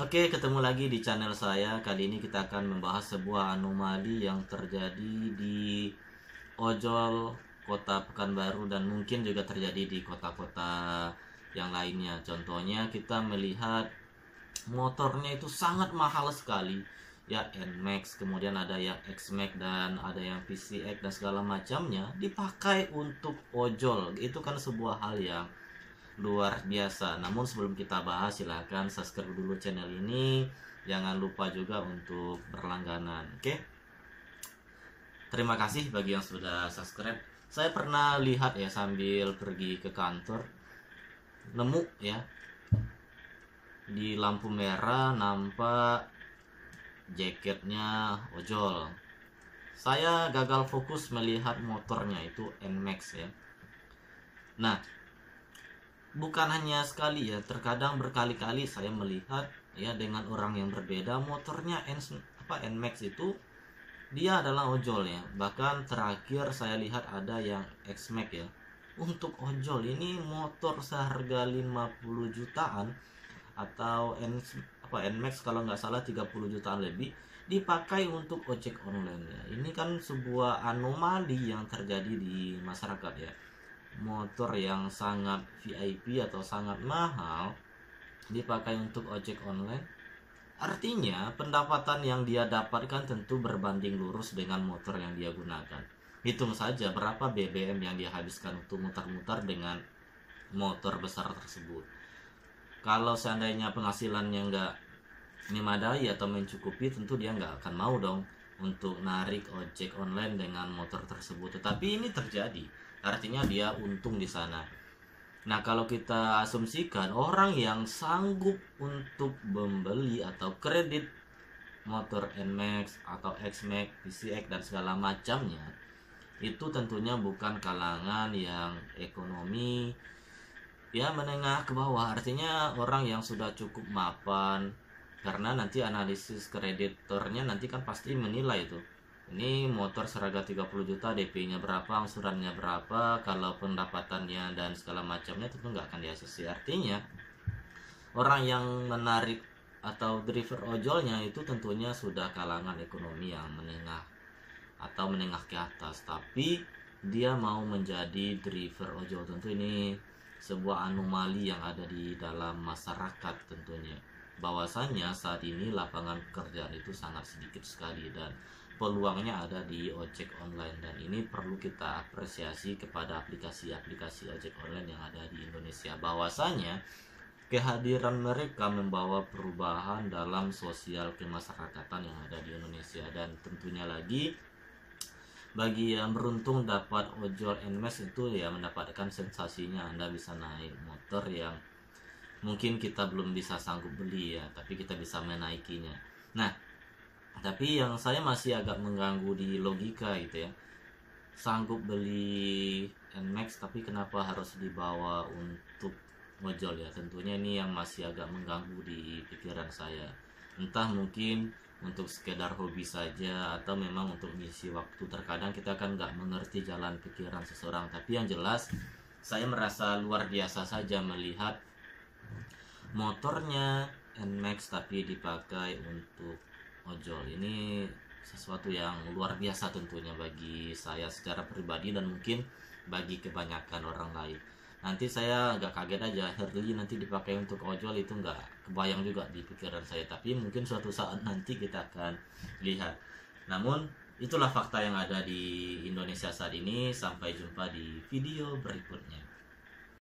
Oke, ketemu lagi di channel saya. Kali ini kita akan membahas sebuah anomali yang terjadi di Ojol, Kota Pekanbaru dan mungkin juga terjadi di kota-kota yang lainnya. Contohnya kita melihat motornya itu sangat mahal sekali. Ya Nmax, kemudian ada yang Xmax dan ada yang PCX dan segala macamnya dipakai untuk ojol. Itu kan sebuah hal yang luar biasa. Namun sebelum kita bahas silahkan subscribe dulu channel ini. Jangan lupa juga untuk berlangganan. Oke. Okay? Terima kasih bagi yang sudah subscribe. Saya pernah lihat ya sambil pergi ke kantor nemu ya di lampu merah nampak jaketnya ojol. Saya gagal fokus melihat motornya itu Nmax ya. Nah, bukan hanya sekali ya terkadang berkali-kali saya melihat ya dengan orang yang berbeda motornya N apa Nmax itu dia adalah ojol ya bahkan terakhir saya lihat ada yang Xmax ya untuk ojol ini motor seharga 50 jutaan atau N apa Nmax kalau nggak salah 30 jutaan lebih dipakai untuk ojek online ya. Ini kan sebuah anomali yang terjadi di masyarakat ya motor yang sangat VIP atau sangat mahal dipakai untuk ojek online artinya pendapatan yang dia dapatkan tentu berbanding lurus dengan motor yang dia gunakan hitung saja berapa BBM yang dia habiskan untuk mutar-mutar dengan motor besar tersebut kalau seandainya penghasilannya nggak memadai atau mencukupi tentu dia nggak akan mau dong untuk narik ojek online dengan motor tersebut. Tetapi ini terjadi, artinya dia untung di sana. Nah, kalau kita asumsikan orang yang sanggup untuk membeli atau kredit motor NMAX atau XMAX, PCX dan segala macamnya itu tentunya bukan kalangan yang ekonomi ya menengah ke bawah artinya orang yang sudah cukup mapan karena nanti analisis kreditornya nanti kan pasti menilai itu ini motor seragam 30 juta DP-nya berapa angsurannya berapa kalau pendapatannya dan segala macamnya tentu nggak akan diasesi artinya orang yang menarik atau driver ojolnya itu tentunya sudah kalangan ekonomi yang menengah atau menengah ke atas tapi dia mau menjadi driver ojol tentu ini sebuah anomali yang ada di dalam masyarakat tentunya bahwasannya saat ini lapangan pekerjaan itu sangat sedikit sekali dan peluangnya ada di ojek online dan ini perlu kita apresiasi kepada aplikasi-aplikasi ojek online yang ada di Indonesia bahwasanya kehadiran mereka membawa perubahan dalam sosial kemasyarakatan yang ada di Indonesia dan tentunya lagi bagi yang beruntung dapat ojol nmes itu ya mendapatkan sensasinya Anda bisa naik motor yang mungkin kita belum bisa sanggup beli ya tapi kita bisa menaikinya nah tapi yang saya masih agak mengganggu di logika gitu ya sanggup beli Nmax tapi kenapa harus dibawa untuk ngejol ya tentunya ini yang masih agak mengganggu di pikiran saya entah mungkin untuk sekedar hobi saja atau memang untuk misi waktu terkadang kita kan nggak mengerti jalan pikiran seseorang tapi yang jelas saya merasa luar biasa saja melihat motornya Nmax tapi dipakai untuk ojol ini sesuatu yang luar biasa tentunya bagi saya secara pribadi dan mungkin bagi kebanyakan orang lain nanti saya agak kaget aja Harley nanti dipakai untuk ojol itu nggak kebayang juga di pikiran saya tapi mungkin suatu saat nanti kita akan lihat namun itulah fakta yang ada di Indonesia saat ini sampai jumpa di video berikutnya